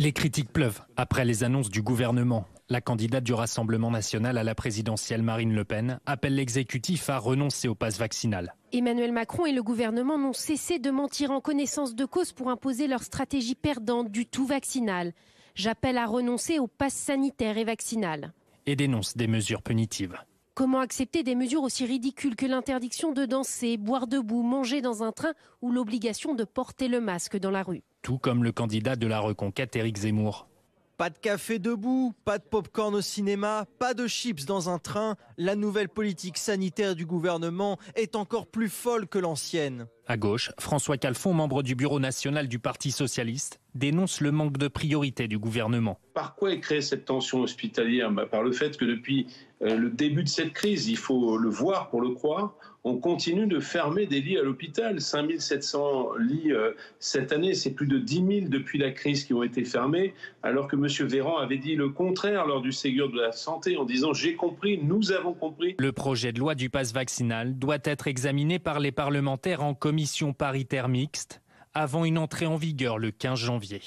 Les critiques pleuvent après les annonces du gouvernement. La candidate du Rassemblement national à la présidentielle Marine Le Pen appelle l'exécutif à renoncer au pass vaccinal. Emmanuel Macron et le gouvernement n'ont cessé de mentir en connaissance de cause pour imposer leur stratégie perdante du tout vaccinal. J'appelle à renoncer au passes sanitaire et vaccinal. Et dénonce des mesures punitives. Comment accepter des mesures aussi ridicules que l'interdiction de danser, boire debout, manger dans un train ou l'obligation de porter le masque dans la rue tout comme le candidat de la reconquête Éric Zemmour. Pas de café debout, pas de pop-corn au cinéma, pas de chips dans un train, la nouvelle politique sanitaire du gouvernement est encore plus folle que l'ancienne. À gauche, François Calfon, membre du bureau national du Parti socialiste, dénonce le manque de priorité du gouvernement. Par quoi est créée cette tension hospitalière bah, Par le fait que depuis euh, le début de cette crise, il faut le voir pour le croire, on continue de fermer des lits à l'hôpital. 5700 lits euh, cette année, c'est plus de 10 000 depuis la crise qui ont été fermés, alors que M. Véran avait dit le contraire lors du Ségur de la Santé en disant j'ai compris, nous avons compris. Le projet de loi du pass vaccinal doit être examiné par les parlementaires en commission Mission paritaire mixte avant une entrée en vigueur le 15 janvier.